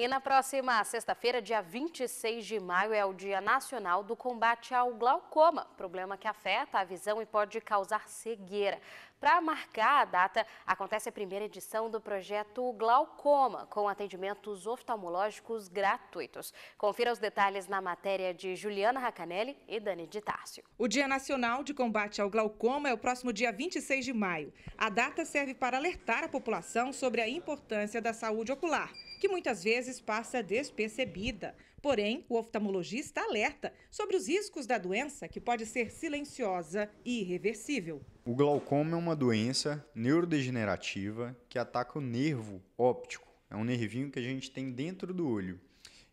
E na próxima sexta-feira, dia 26 de maio, é o Dia Nacional do Combate ao Glaucoma, problema que afeta a visão e pode causar cegueira. Para marcar a data, acontece a primeira edição do projeto Glaucoma, com atendimentos oftalmológicos gratuitos. Confira os detalhes na matéria de Juliana Racanelli e Dani de Tárcio. O Dia Nacional de Combate ao Glaucoma é o próximo dia 26 de maio. A data serve para alertar a população sobre a importância da saúde ocular que muitas vezes passa despercebida. Porém, o oftalmologista alerta sobre os riscos da doença, que pode ser silenciosa e irreversível. O glaucoma é uma doença neurodegenerativa que ataca o nervo óptico. É um nervinho que a gente tem dentro do olho.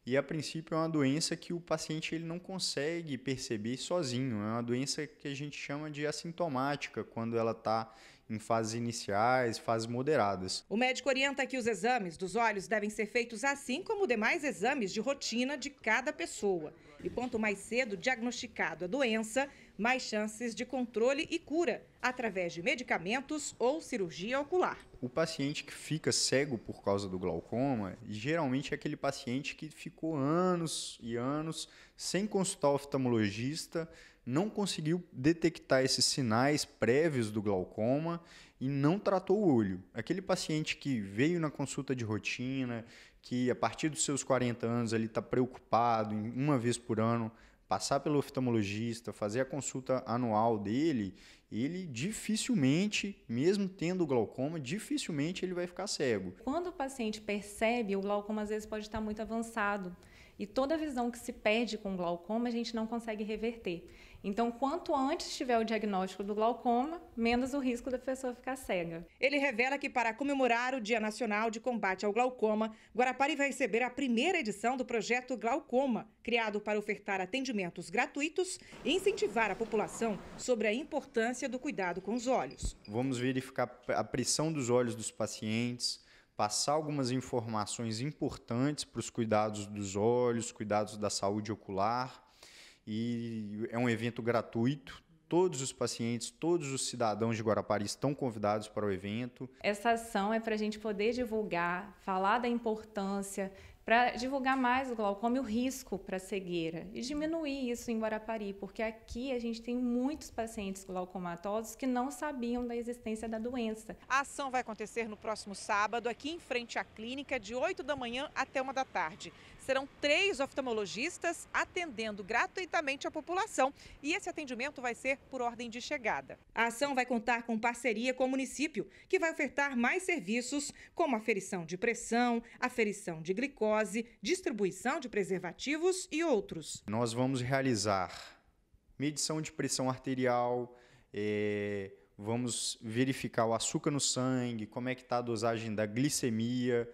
E a princípio é uma doença que o paciente ele não consegue perceber sozinho. É uma doença que a gente chama de assintomática quando ela está em fases iniciais, fases moderadas. O médico orienta que os exames dos olhos devem ser feitos assim como demais exames de rotina de cada pessoa. E quanto mais cedo diagnosticado a doença, mais chances de controle e cura através de medicamentos ou cirurgia ocular. O paciente que fica cego por causa do glaucoma, geralmente é aquele paciente que ficou anos e anos sem consultar o oftalmologista, não conseguiu detectar esses sinais prévios do glaucoma e não tratou o olho. Aquele paciente que veio na consulta de rotina, que a partir dos seus 40 anos ele está preocupado em uma vez por ano passar pelo oftalmologista, fazer a consulta anual dele, ele dificilmente, mesmo tendo glaucoma, dificilmente ele vai ficar cego. Quando o paciente percebe, o glaucoma às vezes pode estar muito avançado. E toda a visão que se perde com glaucoma, a gente não consegue reverter. Então, quanto antes tiver o diagnóstico do glaucoma, menos o risco da pessoa ficar cega. Ele revela que para comemorar o Dia Nacional de Combate ao Glaucoma, Guarapari vai receber a primeira edição do projeto Glaucoma, criado para ofertar atendimentos gratuitos e incentivar a população sobre a importância do cuidado com os olhos. Vamos verificar a pressão dos olhos dos pacientes, passar algumas informações importantes para os cuidados dos olhos, cuidados da saúde ocular. E é um evento gratuito, todos os pacientes, todos os cidadãos de Guarapari estão convidados para o evento. Essa ação é para a gente poder divulgar, falar da importância para divulgar mais o glaucoma e o risco para cegueira e diminuir isso em Guarapari, porque aqui a gente tem muitos pacientes glaucomatosos que não sabiam da existência da doença. A ação vai acontecer no próximo sábado, aqui em frente à clínica, de 8 da manhã até 1 da tarde. Serão três oftalmologistas atendendo gratuitamente a população e esse atendimento vai ser por ordem de chegada. A ação vai contar com parceria com o município, que vai ofertar mais serviços, como aferição de pressão, aferição de glicose dose, distribuição de preservativos e outros. Nós vamos realizar medição de pressão arterial, é, vamos verificar o açúcar no sangue, como é que está a dosagem da glicemia,